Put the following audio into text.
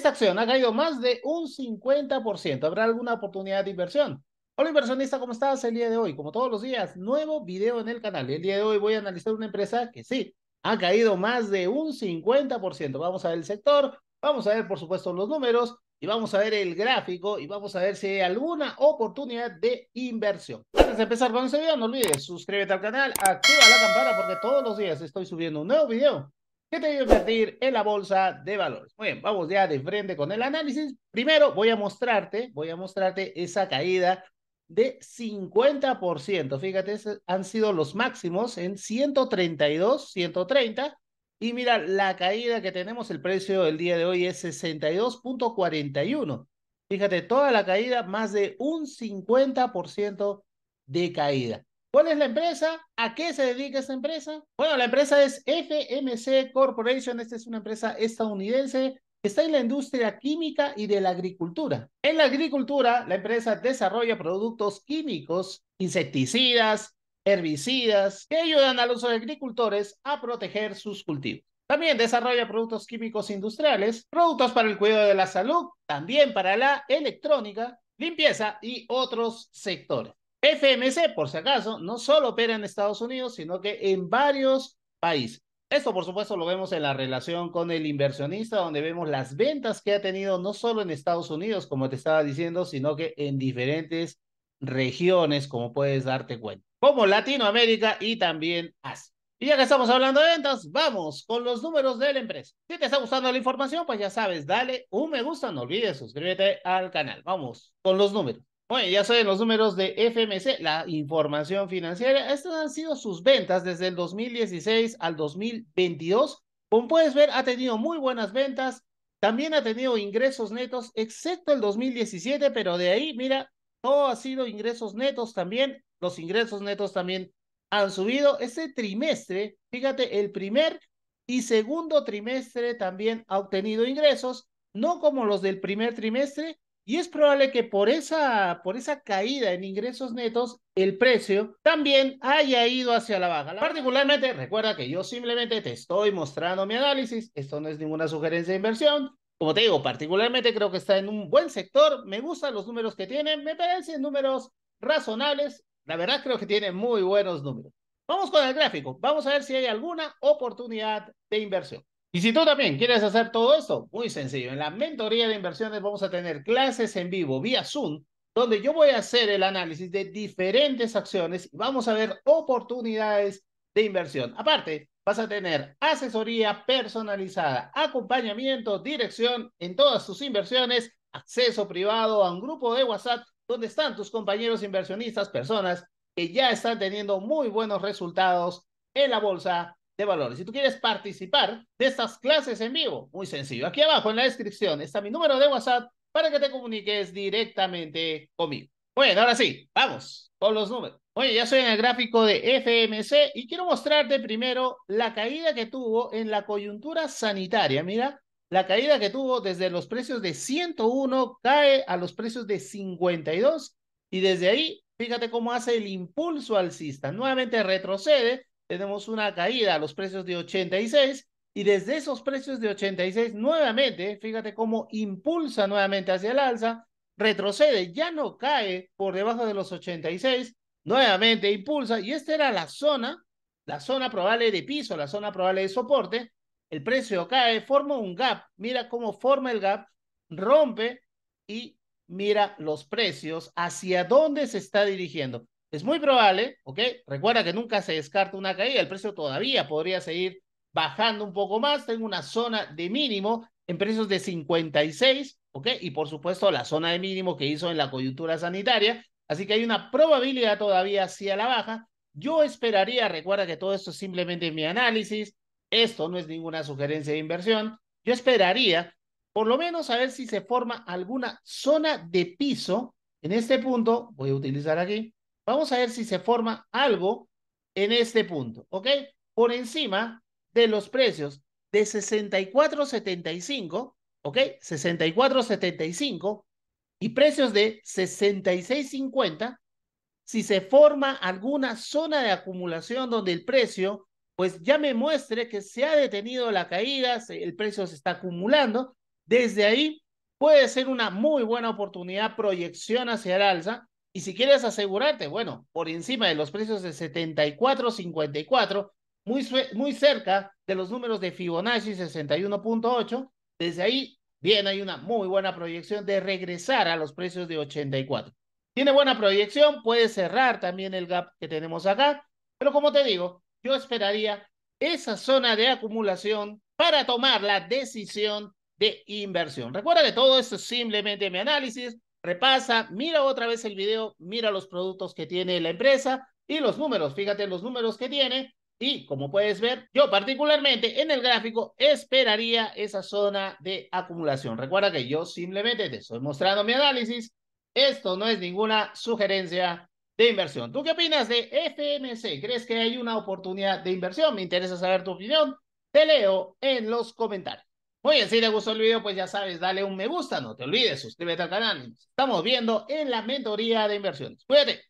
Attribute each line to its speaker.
Speaker 1: Esta acción ha caído más de un 50%. ¿Habrá alguna oportunidad de inversión? Hola inversionista, ¿cómo estás el día de hoy? Como todos los días, nuevo video en el canal. El día de hoy voy a analizar una empresa que sí, ha caído más de un 50%. Vamos a ver el sector, vamos a ver por supuesto los números y vamos a ver el gráfico y vamos a ver si hay alguna oportunidad de inversión. Antes de empezar con este video, no olvides suscríbete al canal, activa la campana porque todos los días estoy subiendo un nuevo video ¿Qué te voy a invertir en la bolsa de valores. Muy bien, vamos ya de frente con el análisis. Primero voy a mostrarte, voy a mostrarte esa caída de 50%. Fíjate, han sido los máximos en 132, 130. Y mira, la caída que tenemos, el precio del día de hoy es 62.41. Fíjate, toda la caída, más de un 50% de caída. ¿Cuál es la empresa? ¿A qué se dedica esta empresa? Bueno, la empresa es FMC Corporation. Esta es una empresa estadounidense que está en la industria química y de la agricultura. En la agricultura, la empresa desarrolla productos químicos, insecticidas, herbicidas, que ayudan a los agricultores a proteger sus cultivos. También desarrolla productos químicos industriales, productos para el cuidado de la salud, también para la electrónica, limpieza y otros sectores. FMC, por si acaso, no solo opera en Estados Unidos, sino que en varios países. Esto, por supuesto, lo vemos en la relación con el inversionista, donde vemos las ventas que ha tenido no solo en Estados Unidos, como te estaba diciendo, sino que en diferentes regiones, como puedes darte cuenta, como Latinoamérica y también Asia. Y ya que estamos hablando de ventas, vamos con los números de la empresa. Si te está gustando la información, pues ya sabes, dale un me gusta, no olvides suscríbete al canal. Vamos con los números. Bueno, ya saben los números de FMC, la información financiera. Estas han sido sus ventas desde el 2016 al 2022. Como puedes ver, ha tenido muy buenas ventas. También ha tenido ingresos netos, excepto el 2017, pero de ahí, mira, todo ha sido ingresos netos también. Los ingresos netos también han subido. Este trimestre, fíjate, el primer y segundo trimestre también ha obtenido ingresos, no como los del primer trimestre, y es probable que por esa, por esa caída en ingresos netos, el precio también haya ido hacia la baja. Particularmente, recuerda que yo simplemente te estoy mostrando mi análisis. Esto no es ninguna sugerencia de inversión. Como te digo, particularmente creo que está en un buen sector. Me gustan los números que tiene. Me parecen números razonables. La verdad creo que tiene muy buenos números. Vamos con el gráfico. Vamos a ver si hay alguna oportunidad de inversión. Y si tú también quieres hacer todo esto, muy sencillo. En la mentoría de inversiones vamos a tener clases en vivo vía Zoom, donde yo voy a hacer el análisis de diferentes acciones y vamos a ver oportunidades de inversión. Aparte, vas a tener asesoría personalizada, acompañamiento, dirección en todas tus inversiones, acceso privado a un grupo de WhatsApp donde están tus compañeros inversionistas, personas que ya están teniendo muy buenos resultados en la bolsa valores. Si tú quieres participar de estas clases en vivo, muy sencillo. Aquí abajo en la descripción está mi número de WhatsApp para que te comuniques directamente conmigo. Bueno, ahora sí, vamos con los números. Oye, ya soy en el gráfico de FMC y quiero mostrarte primero la caída que tuvo en la coyuntura sanitaria. Mira, la caída que tuvo desde los precios de 101 cae a los precios de 52 y desde ahí, fíjate cómo hace el impulso alcista. Nuevamente retrocede tenemos una caída a los precios de 86 y desde esos precios de 86 nuevamente, fíjate cómo impulsa nuevamente hacia el alza, retrocede, ya no cae por debajo de los 86, nuevamente impulsa y esta era la zona, la zona probable de piso, la zona probable de soporte, el precio cae, forma un gap, mira cómo forma el gap, rompe y mira los precios hacia dónde se está dirigiendo. Es muy probable, ¿ok? Recuerda que nunca se descarta una caída, el precio todavía podría seguir bajando un poco más, tengo una zona de mínimo en precios de 56, ¿ok? Y por supuesto la zona de mínimo que hizo en la coyuntura sanitaria, así que hay una probabilidad todavía hacia la baja. Yo esperaría, recuerda que todo esto es simplemente mi análisis, esto no es ninguna sugerencia de inversión, yo esperaría por lo menos a ver si se forma alguna zona de piso. En este punto, voy a utilizar aquí, Vamos a ver si se forma algo en este punto, ¿ok? Por encima de los precios de 64.75, ¿ok? 64.75 y precios de 66.50, si se forma alguna zona de acumulación donde el precio pues ya me muestre que se ha detenido la caída, el precio se está acumulando, desde ahí puede ser una muy buena oportunidad proyección hacia el alza y si quieres asegurarte, bueno, por encima de los precios de 74.54, muy, muy cerca de los números de Fibonacci 61.8, desde ahí, bien, hay una muy buena proyección de regresar a los precios de 84. Tiene buena proyección, puede cerrar también el gap que tenemos acá, pero como te digo, yo esperaría esa zona de acumulación para tomar la decisión de inversión. Recuerda que todo esto es simplemente mi análisis, repasa, mira otra vez el video, mira los productos que tiene la empresa y los números, fíjate los números que tiene y como puedes ver, yo particularmente en el gráfico esperaría esa zona de acumulación. Recuerda que yo simplemente te estoy mostrando mi análisis, esto no es ninguna sugerencia de inversión. ¿Tú qué opinas de FMC? ¿Crees que hay una oportunidad de inversión? Me interesa saber tu opinión. Te leo en los comentarios. Oye, si te gustó el video, pues ya sabes, dale un me gusta, no te olvides, suscríbete al canal. Estamos viendo en la mentoría de inversiones. Cuídate.